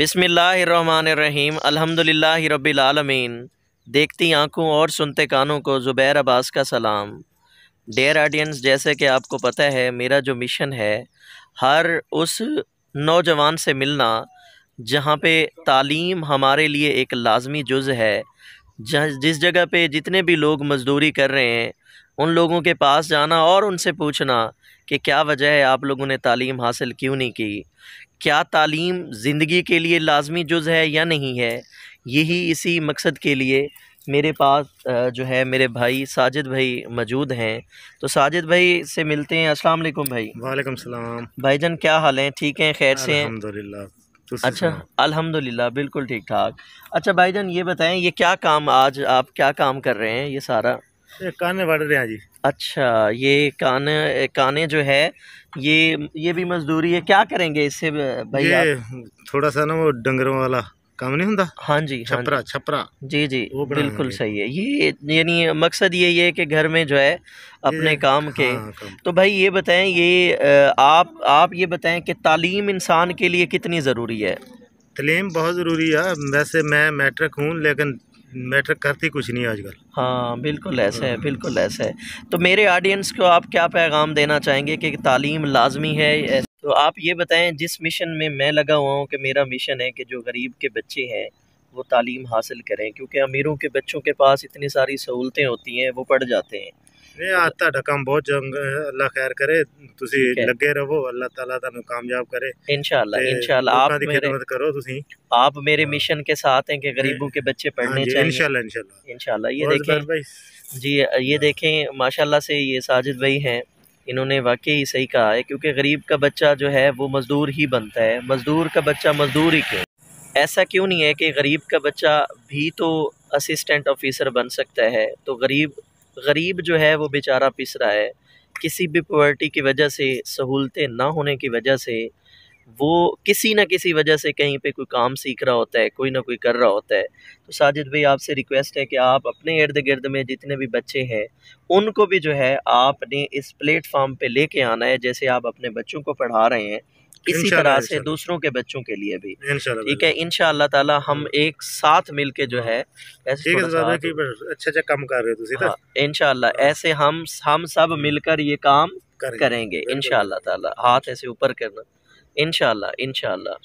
बिसमीम अल्हम्दुलिल्लाह रब्बिल आलमीन देखती आंखों और सुनते कानों को ज़ुबैर अब्बास का सलाम डेयर ऑडियंस जैसे कि आपको पता है मेरा जो मिशन है हर उस नौजवान से मिलना जहाँ पे तालीम हमारे लिए एक लाजमी जुज़ है जिस जगह पे जितने भी लोग मज़दूरी कर रहे हैं उन लोगों के पास जाना और उनसे पूछना कि क्या वजह है आप लोगों ने तालीम हासिल क्यों नहीं की क्या तालीम ज़िंदगी के लिए लाजमी जुज़ है या नहीं है यही इसी मकसद के लिए मेरे पास जो है मेरे भाई साजिद भाई मौजूद हैं तो साजिद भाई से मिलते हैं अस्सलाम वालेकुम भाई वालेकुम सलाम जान क्या हाल हैं ठीक हैं खैर से हैं अल्हम्दुलिल्लाह अच्छा अल्हम्दुलिल्लाह बिल्कुल ठीक ठाक अच्छा भाई जान ये बताएं ये क्या काम आज आप क्या काम कर रहे हैं ये सारा काने बढ़ रहे हैं जी अच्छा ये काने काने जो है ये ये भी मजदूरी है क्या करेंगे इससे भाई ये थोड़ा सा ना वो डंगरों वाला काम नहीं होता हाँ जी हाँ छपरा हाँ छपरा जी जी वो बिल्कुल सही है ये यानी मकसद ये है कि घर में जो है अपने काम के हाँ, काम। तो भाई ये बताएं ये आप आप ये बताएं कि तालीम इंसान के लिए कितनी ज़रूरी है तलीम बहुत ज़रूरी है वैसे मैं मैट्रिक हूँ लेकिन मैटर करती कुछ नहीं आजकल हाँ बिल्कुल ऐसा है बिल्कुल ऐसा है तो मेरे ऑडियंस को आप क्या पैगाम देना चाहेंगे कि तालीम लाजमी है तो आप ये बताएं जिस मिशन में मैं लगा हुआ हूँ कि मेरा मिशन है कि जो गरीब के बच्चे हैं वो तालीम हासिल करें क्योंकि अमीरों के बच्चों के पास इतनी सारी सहूलतें होती हैं वो पढ़ जाते हैं ਨਹੀਂ आप मेरे आप हाँ। मेरे मिशन के साथ हैं कि गरीबों के बच्चे हाँ पढ़ने चाहिए ये देखें भाई जी ये हाँ। देखें माशाल्लाह से ये साजिद भाई हैं इन्होंने वाकई ही सही कहा है क्योंकि गरीब का बच्चा जो है वो मज़दूर ही बनता है मज़दूर का बच्चा मज़दूर ही क्यों ऐसा क्यों नहीं है कि गरीब का बच्चा भी तो असिस्टेंट ऑफिसर बन सकता है तो गरीब गरीब जो है वो बेचारा पिस रहा है किसी भी पॉवर्टी की वजह से सहूलतें ना होने की वजह से वो किसी ना किसी वजह से कहीं पे कोई काम सीख रहा होता है कोई ना कोई कर रहा होता है तो साजिद भाई आपसे रिक्वेस्ट है कि आप अपने इर्द गिर्द में जितने भी बच्चे हैं उनको भी जो है आपने इस प्लेटफार्म पे लेके आना है जैसे आप अपने बच्चों को पढ़ा रहे हैं इसी तरह से दूसरों के बच्चों के लिए भी ठीक है इन ताला हम हम्म। एक साथ मिल के जो है इनशाला अच्छा काम कर रहे हाँ, हाँ। ऐसे हम हम सब हम्म। मिलकर ये काम करेंगे इनशाला ताला हाथ ऐसे ऊपर करना इनशाला इनशाला